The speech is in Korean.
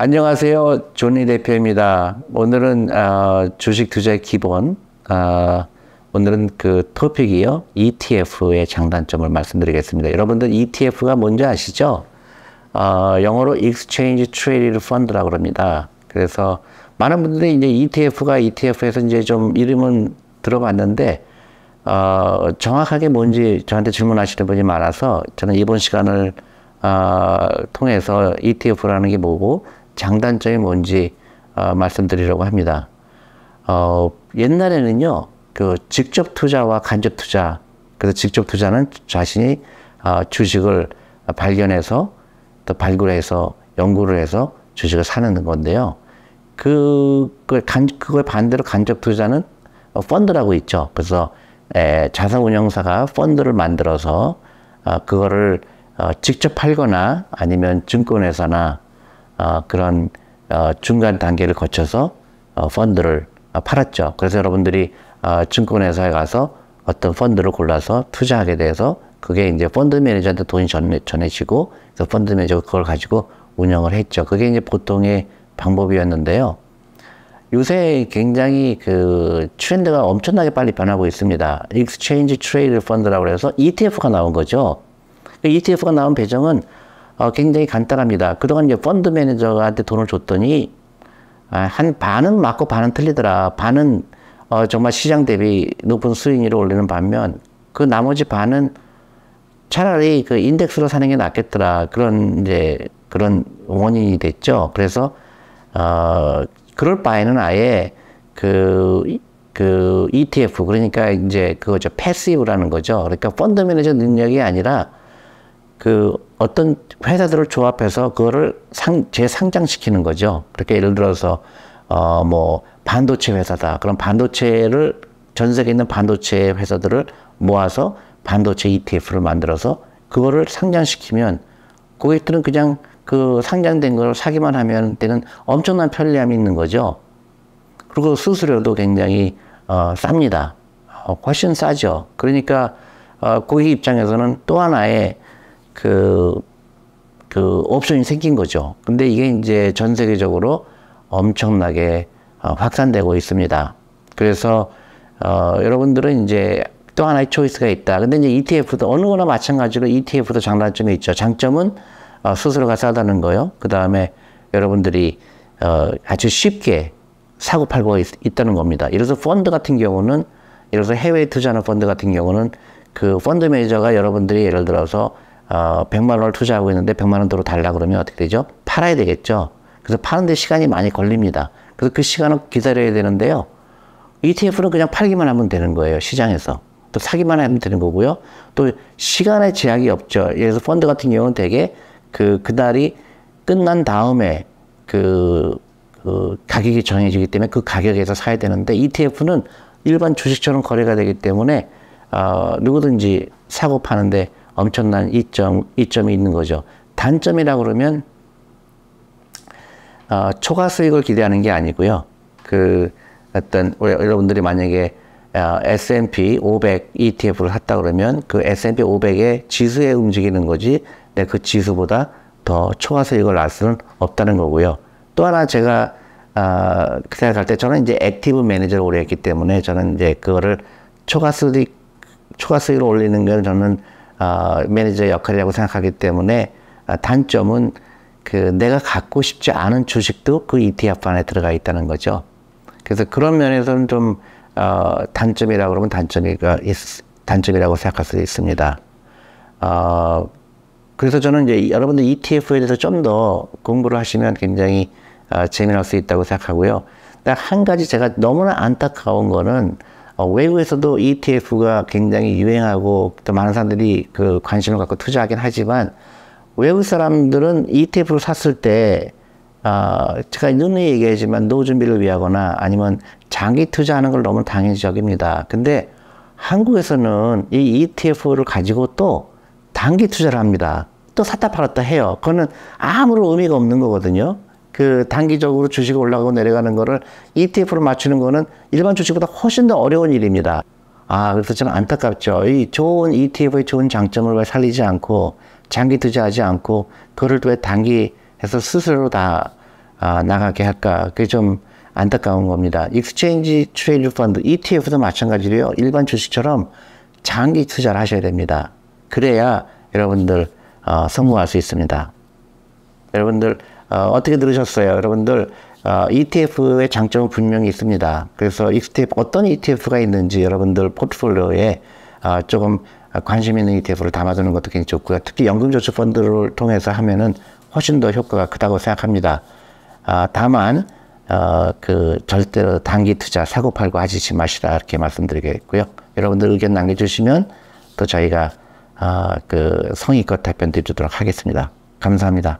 안녕하세요. 조니 대표입니다. 오늘은 어, 주식 투자의 기본, 어, 오늘은 그 토픽이요. ETF의 장단점을 말씀드리겠습니다. 여러분들 ETF가 뭔지 아시죠? 어, 영어로 Exchange Traded Fund라고 합니다. 그래서 많은 분들이 이제 ETF가 ETF에서 이제 좀 이름은 들어봤는데, 어, 정확하게 뭔지 저한테 질문하시는 분이 많아서 저는 이번 시간을 어, 통해서 ETF라는 게 뭐고, 장단점이 뭔지 어, 말씀드리려고 합니다. 어, 옛날에는요, 그 직접 투자와 간접 투자, 그래서 직접 투자는 자신이 어, 주식을 발견해서 또 발굴해서 연구를 해서 주식을 사는 건데요. 그, 그, 간, 그걸 반대로 간접 투자는 어, 펀드라고 있죠. 그래서 에, 예, 자산 운용사가 펀드를 만들어서 어, 그거를 어, 직접 팔거나 아니면 증권회사나 어, 그런 어, 중간 단계를 거쳐서 어, 펀드를 어, 팔았죠. 그래서 여러분들이 어, 증권회사에 가서 어떤 펀드를 골라서 투자하게 돼서 그게 이제 펀드 매니저한테 돈이 전해, 전해지고 그래서 펀드 매니저가 그걸 가지고 운영을 했죠. 그게 이제 보통의 방법이었는데요. 요새 굉장히 그 트렌드가 엄청나게 빨리 변하고 있습니다. 익스체인지 트레이드 펀드라고 해서 ETF가 나온 거죠. 그 ETF가 나온 배정은 어, 굉장히 간단합니다. 그동안 이제 펀드 매니저한테 돈을 줬더니 아, 한 반은 맞고 반은 틀리더라. 반은 어, 정말 시장 대비 높은 수익률을 올리는 반면 그 나머지 반은 차라리 그 인덱스로 사는 게 낫겠더라. 그런 이제 그런 원인이 됐죠. 그래서 어, 그럴 바에는 아예 그, 그 ETF, 그러니까 이제 그거죠. 패시브라는 거죠. 그러니까 펀드 매니저 능력이 아니라 그 어떤 회사들을 조합해서 그거를 상, 재상장시키는 거죠. 그렇게 예를 들어서, 어, 뭐, 반도체 회사다. 그럼 반도체를, 전 세계에 있는 반도체 회사들을 모아서 반도체 ETF를 만들어서 그거를 상장시키면 고객들은 그냥 그 상장된 걸 사기만 하면 되는 엄청난 편리함이 있는 거죠. 그리고 수수료도 굉장히 어, 쌉니다. 어, 훨씬 싸죠. 그러니까 어, 고객 입장에서는 또 하나의 그, 그 옵션이 생긴 거죠. 근데 이게 이제 전 세계적으로 엄청나게 어, 확산되고 있습니다. 그래서 어, 여러분들은 이제 또 하나의 초이스가 있다. 근데 이제 ETF도 어느 거나 마찬가지로 ETF도 장단점이 있죠. 장점은 어, 스스로가 싸다는 거요. 그 다음에 여러분들이 어, 아주 쉽게 사고 팔고 있, 다는 겁니다. 이래서 펀드 같은 경우는 이래서 해외 투자하는 펀드 같은 경우는 그 펀드 매니저가 여러분들이 예를 들어서 어, 100만 원을 투자하고 있는데 100만 원대로 달라 그러면 어떻게 되죠? 팔아야 되겠죠. 그래서 파는데 시간이 많이 걸립니다. 그래서 그 시간을 기다려야 되는데요. ETF는 그냥 팔기만 하면 되는 거예요. 시장에서. 또 사기만 하면 되는 거고요. 또 시간의 제약이 없죠. 예를 들어서 펀드 같은 경우는 되게 그, 그날이 끝난 다음에 그, 그 가격이 정해지기 때문에 그 가격에서 사야 되는데 ETF는 일반 주식처럼 거래가 되기 때문에 어, 누구든지 사고 파는데 엄청난 이점, 이점이 있는 거죠. 단점이라 그러면 어, 초과 수익을 기대하는 게 아니고요. 그 어떤 여러분들이 만약에 어, S&P 500 ETF를 샀다 그러면 그 S&P 500의 지수에 움직이는 거지 네, 그 지수보다 더 초과 수익을 날 수는 없다는 거고요. 또 하나 제가 어, 생각할 때 저는 이제 액티브 매니저를 오래 했기 때문에 저는 이제 그거를 초과 수익 초과 수익을 올리는 건 저는 어, 매니저 역할이라고 생각하기 때문에 어, 단점은 그 내가 갖고 싶지 않은 주식도 그 ETF 안에 들어가 있다는 거죠. 그래서 그런 면에서는 좀 어, 단점이라고 그러면 단점이가 단점이라고 생각할 수 있습니다. 어, 그래서 저는 이제 여러분들 ETF에 대해서 좀 더 공부를 하시면 굉장히 어, 재미날 수 있다고 생각하고요. 딱 한 가지 제가 너무나 안타까운 거는 어, 외국에서도 ETF가 굉장히 유행하고 또 많은 사람들이 그 관심을 갖고 투자하긴 하지만 외국 사람들은 ETF를 샀을 때 어, 제가 눈에 얘기하지만 노후 준비를 위하거나 아니면 장기 투자하는 걸 너무 당연시 여입니다 근데 한국에서는 이 ETF를 가지고 또 단기 투자를 합니다. 또 샀다 팔았다 해요. 그거는 아무런 의미가 없는 거거든요. 그 단기적으로 주식이 올라가고 내려가는 거를 ETF로 맞추는 거는 일반 주식보다 훨씬 더 어려운 일입니다. 아, 그래서 저는 안타깝죠. 이 좋은 ETF의 좋은 장점을 왜 살리지 않고 장기 투자하지 않고 그를 왜 단기해서 스스로 다 아, 나가게 할까? 그게 좀 안타까운 겁니다. 익스체인지 트레이드 펀드 ETF도 마찬가지로요. 일반 주식처럼 장기 투자를 하셔야 됩니다. 그래야 여러분들 어, 성공할 수 있습니다. 여러분들 어, 어떻게 들으셨어요? 여러분들, 어, ETF의 장점은 분명히 있습니다. 그래서 ETF, 어떤 ETF가 있는지 여러분들 포트폴리오에 어, 조금 관심 있는 ETF를 담아두는 것도 굉장히 좋고요. 특히 연금저축 펀드를 통해서 하면은 훨씬 더 효과가 크다고 생각합니다. 아, 다만, 어, 그, 절대로 단기 투자, 사고 팔고 하지 마시라, 이렇게 말씀드리겠고요. 여러분들 의견 남겨주시면 또 저희가, 어, 그, 성의껏 답변 드리도록 하겠습니다. 감사합니다.